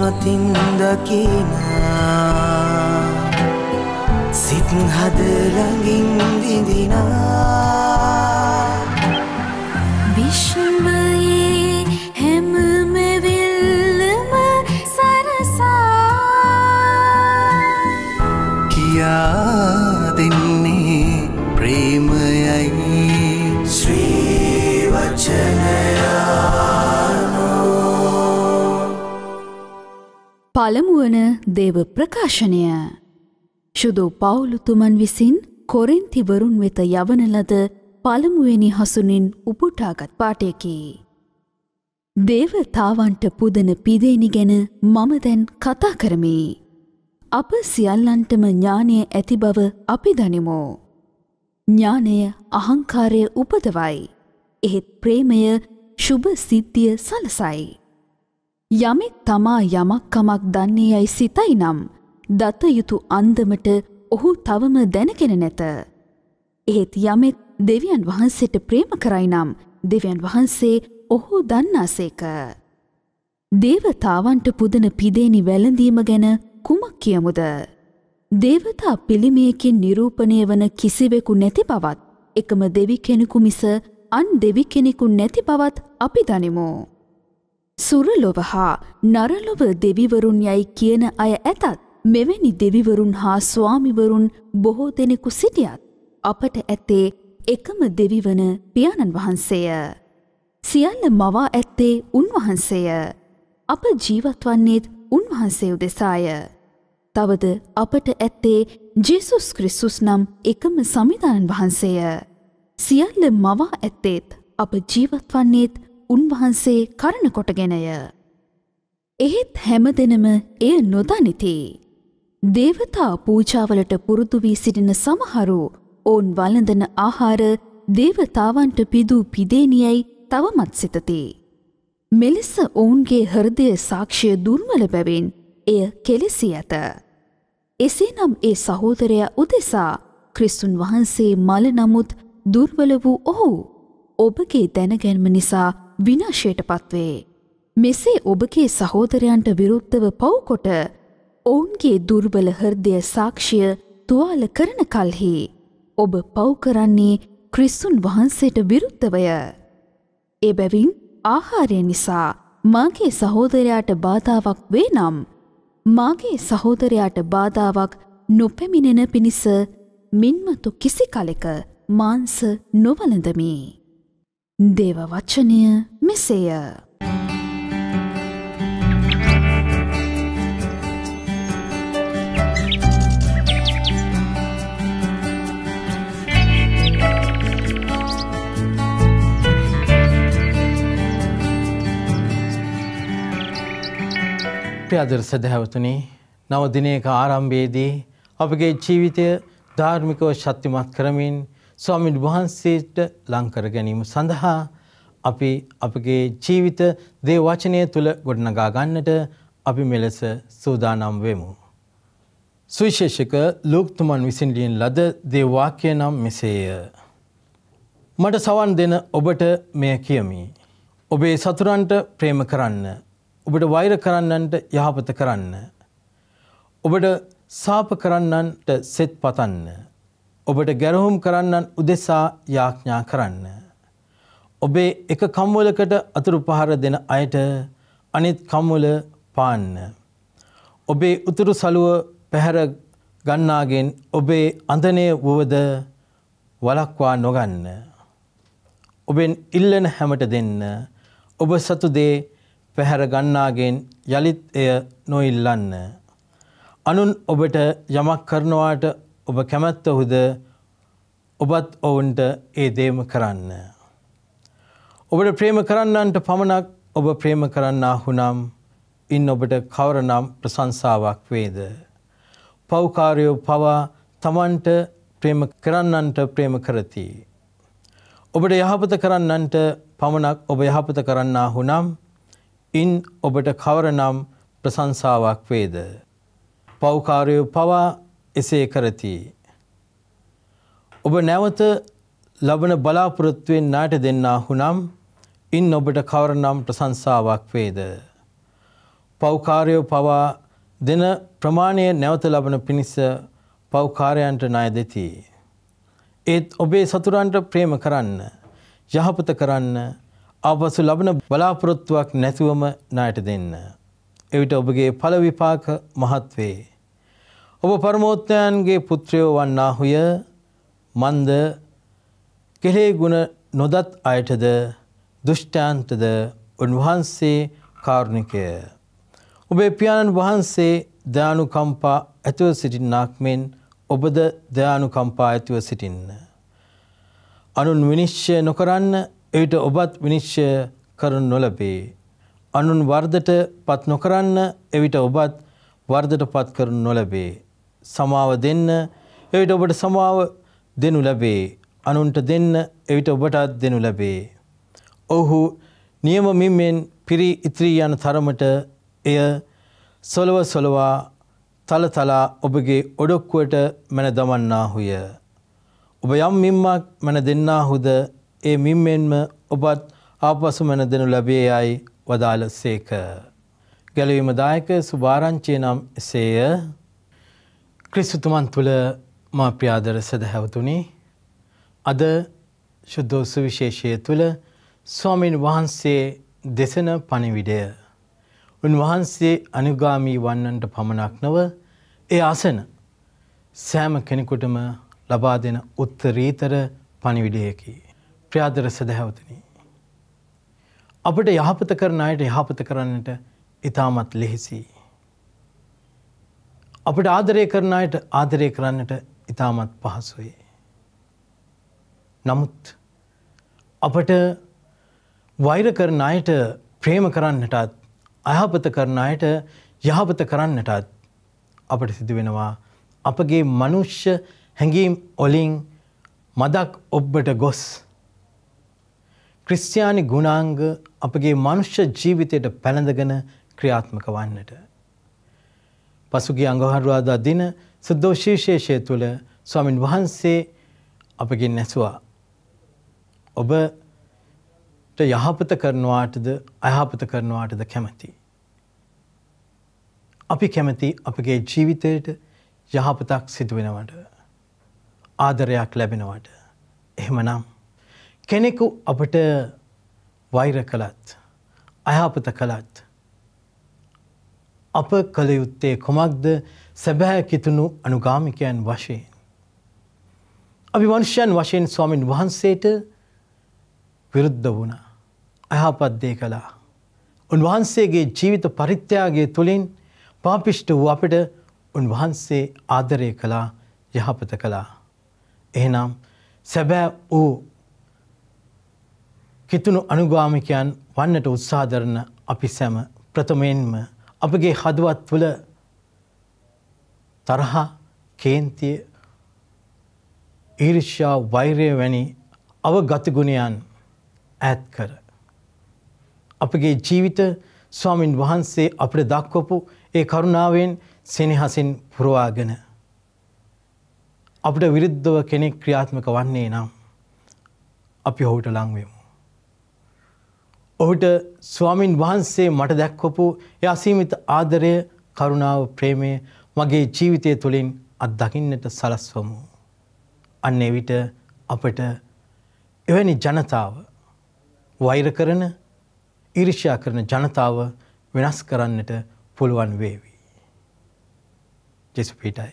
මතින් දකින සිත් හද ළඟින් විඳිනා විශ්මයේ හැම මෙවිල්ලම සරසා කියා පළමුුවන දේව ප්‍රකාශනය. ශුදු පවුලුතුමන් විසින් කොරින්තිවරුන් වෙත යවන ලද පළමුුවනි හසුනින් උපුටාගත් පාටයකි. දේවතාවන්ට පුදන පිදේනි ගැන මම දැන් කතා කරමි. අප සියල්ලන්ටම ඥානය ඇති බව අපි දනිමෝ. ඥානය අහංකාරය උපදවයි. එහෙත් ප්‍රේමය ශුභ සිද්ධිය සලසයි. යමෙක් තමා යමක් කමක් දන්නේ යැයි සිතයි නම් දතයුතු අන්දමට ඔහු තවම දැනගෙන නැත. එහෙත් යමෙක් දෙවියන් වහන්සේට ප්‍රේම කරයි නම් දෙවියන් වහන්සේ ඔහු දන්නාසේක. දේවතාවන්ට පුදන පිදේනි වැළඳීම ගැන කුමක් කියමුද. දේවතා පිළිමයකින් නිරූපණය වන කිසිවෙකු නැති බවත් එකම දෙවි කෙනෙකු මිස අන් දෙවි කෙනෙකු නැති බවත් අපි දනිමෝ. සුරලොව හා නරලොව දෙවිවරුන් යැයි කියන අය ඇතත් මෙවැනි දෙවිවරුන් හා ස්වාමිවරුන් බොහෝ දෙනෙකු සිටියත් අපට ඇත්තේ එකම දෙවිවන පියාණන් වහන්සේය. සියල්ල මවා ඇත්තේ උන්වහන්සේය. අප ජීවත්වන්නේත් උන්වහන්සේ උදෙසාය. තවද අපට ඇත්තේ ජෙසුස් ක්‍රිස්සුස් නම් එකම සමිධානන් වහන්සේය. සියල්ල මවා ඇත්තේත් අප ජීවත්වන්නේත් උන්වහන්සේ කරණ කොටගෙනය. එහෙත් හැම දෙනම එය නොදනිති. දේවතා පූජාවලට පුරුදු වී සිටින සමහරු ඔවුන් වලඳන ආහාර දේවතාවන්ට පිදූ පිදේනියයි තවමත් සිතති. මෙලෙස ඔවුන්ගේ හෘදය සාක්ෂය දුර්මල බැවින් එය කෙලෙසි ඇත. එසේනම් ඒ සහෝදරයා උදෙසා ක්‍රිස්තුන් වහන්සේ මල නමුත් දුර්වල වූ ඔහු ඔබගේ දැනගැන්ම නිසා විනාශයට පත්වේ. මෙසේ ඔබගේ සහෝදරයන්ට විරුද්ධව පව්කොට ඔවුන්ගේ දුර්බල හර්දය සාක්ෂිය තුවාල කරන කල්හි ඔබ පව්කරන්නේ ක්‍රිස්සුන් වහන්සේට විරුද්ධවය. එබැවින් ආහාරය නිසා මාගේ සහෝදරයාට බාධාවක් වේ නම් මාගේ සහෝදරයාට බාධාවක් නොපැමිණෙන පිණිස මින්මතු කිසි කලෙක මාංස නොවලඳමී. දේව වචනය මෙසේය ප්‍රාදර සැදැහැවතුනි නවදිනයක ආරම්භයේදී අපගේ ජීවිතය ධාර්මිකව ශක්තිමත් කරමින් ස්වාමීන් වහන්සේට ලංකර ගැනීම සඳහා අපි අපගේ ජීවිත දේ වචනය තුළ ගොඩනගා ගන්නට අපි මෙලෙස සූදානම් වෙමු. සුවිශේෂක ලෝක්තුමන් විසින් ලියන ලද දේවාක්‍ය නම් මෙසේය. මට සවන් දෙන ඔබට මෙය කියමි. ඔබේ සතුරන්ට ප්‍රේම කරන්න. ඔබට වෛර කරන්නන්ට යහපත කරන්න. ඔබට සාප කරන්නන්ට සෙත් පතන්න. ඔබට ගැරහුම් කරන්නන් උදෙසා යාඥා කරන්න. ඔබේ එක කම්වලකට අතුරු පහර දෙන අයට අනිත් කම්වල පාන්න. ඔබේ උතුරු සලුව පැහැර ගන්නාගෙන් ඔබේ අඳනය වුවද වලක්වා නොගන්න. ඔබෙන් ඉල්ලන හැමට දෙන්න ඔබ සතුදේ පැහැර ගන්නාගෙන් යළිත් එය නොඉල්ලන්න. අනුන් ඔබට යමක් කරනවාට ඔබ කැමැත්ත ඔහුද ඔබත් ඔවුන්ට ඒ දේම කරන්න. ඔබට ප්‍රේම කරන්නන්ට පමණක් ඔබ ප්‍රේම කරන්නා හුනම් ඉන් ඔබට කවරනම් ප්‍රසංසාවක් වේද. පෞකාරයෝ පවා තමන්ට ප්‍රේම කරන්නන්ට ප්‍රේම කරති. ඔබට යහපත කරන්නන්ට පමණක් ඔබ යහපත කරන්නා හුනම් ඉන් ඔබට කවරනම් ප්‍රසංසාවක් වේද. පෞකාරයෝ පවා එසේ කරති. ඔබ නැවත ලබන බලාපොරොත්තුවෙන් නාට දෙන්නාහු නම් ඉන් ඔබට කවරනම් ප්‍රසංසාවක් වේද. පෞකාරයෝ පවා දෙන ප්‍රමාණය නැවත ලබන පිණිස පෞකාරයන්ට ණය දෙති. ඒත් ඔබේ සතුරන්ට ප්‍රේම කරන්න, යහපත කරන්න, ආපසු ලබන බලාපොරොත්තුවක් නැතුවම ණයට දෙන්න. එවිට ඔබගේ ඵල විපාක මහත් වේ. ඔබ පරමෝත්තයන්ගේ පුත්‍රයෝ වන්නාහුය මන්ද කෙලේ ගුණ නොදත් අයටද දුෂ්ටාන්තද උන්වහන්සේ කාරුණිකය. ඔබේ පියාණන් වහන්සේ දයානුකම්පා ඇතුව සිටින්නාක් මෙන් ඔබද දයානුකම්පා ඇතුව සිටින්න. අනුන් විනිශ්චය නොකරන්න එවිට ඔබත් විනිශ්චය කරනු නොලබේ. අනුන් වර්ධට පත් නොකරන්න එවිට ඔබත් වර්ධට පත් කරනු නොලබේ. සමාව දෙන්න එවිට ඔබට සමාව දෙනු ලැබේ අනුන්ට දෙන්න එවිට ඔබටත් දෙනු ලැබේ. ඔහු නියම මිම්මෙන් පිරි ඉත්‍රී යන තරමට එය සොලව සොලවා තලතලා ඔබගේ ඔඩොක්කුවට මැන දමන්නාහුය. ඔබ යම් මිම්මක් මැන දෙන්නාහුද ඒ මිම්මෙන්ම ඔබත් ආපසු මැන දෙනු ලැබේ යයි වදාළ සේක. ගැලවීමදායක සුභාරංචය නම් එසේය ක්‍රිස්තුතුමන් තුළ මා ප්‍යාදර සැදහැවතුනි අද ශුද්ධෝ සුවිශේෂය තුළ ස්වාමීන් වහන්සේ දෙසන පණිවිඩය. උන්වහන්සේ අනුගාමී වන්නන්ට පමණක් නොව ඒ අසන සෑම කෙනෙකුටම ලබා දෙන උත්තරීතර පණිවිඩයකි. ප්‍රාදර සැදහැවතනි. අපට යහපත කරන අයට යහපත කරන්නට ඉතාමත් ලෙහිසිී. අපට ආදරය කරන අයට ආදරය කරන්නට ඉතාමත් පහසුයි. නමුත් අපට වෛර කරන අයට ප්‍රේම කරන්නටත් අයහපත කරන අයට යහපත කරන්නටත් අපට සිදුවෙනවා අපගේ මනුෂ්‍ය හැඟීම් ඔලින් මදක් ඔබ්බට ගොස්. ක්‍රිස්තියානි ගුණාංග අපගේ මනුෂ්‍ය ජීවිතයට පැළඳගෙන ක්‍රියාත්මක වන්නට. පසුගිය අඟහරුවාදා දින සුද්දෝශීශේෂය තුළ ස්වාමින් වහන්සේ අපගෙන් නැසුවා. ඔබ යහපත කරනවාටද අයහපත කරනවාටද කැමති. අපි කැමති අපගේ ජීවිතයට යහපතක් සිදුවෙනවට. ආදරයක් ලැබෙනවට. එහෙමනම් කෙනෙකු අපට වෛර කළත් අයහපත කළත් අප කළ යුත්තේ කොමක්ද සැබෑ කිතුණු අනුගාමිකයන් වශයෙන්. අභිවංශයන් වශයෙන් ස්වාමින් වහන්සේට විරුද්ධ වුණා. අයහපත් දේ කළා. උන්වහන්සේගේ ජීවිත පරිත්‍යාගය තුළින් පාපිෂ්ට වූ අපට උන්වහන්සේ ආදරය කළා යහපත කළා. එහෙනම් සැබෑ වූ කිතුුණු අනුගාමිකයන් වන්නට උත්සාධරණ අපි සැම ප්‍රථමයෙන්ම අපගේ හදවත් තුළ තරහා කේන්තිය ඊර්ෂ්‍යා වෛරය වැනි අවගතගුණයන් ඇත් කර. අපගේ ජීවිත ස්වාමින් වහන්සේ අපට දක්වපු ඒ කරුණාවෙන් සෙනහසින් පුරවාගෙන. අපට විරුද්ධව කෙනෙක් ක්‍රියාත්මක වන්නේ නම් අපි ඔහුට ලංවෙමු. ඔහුට ස්වාමින් වහන්සේ මට දැක්වපු ඒ අසීමිත ආදරය කරුණාව ප්‍රේමය මගේ ජීවිතය තුළින් අත්දකින්නට සලස්වමු. අන්න එවිට අපට එවැනි ජනතාව වෛර කරන ඉරිෂ්‍යා කරන ජනතාව වෙනස් කරන්නට පුළුවන් වේවි. ජෙසු පිටයි.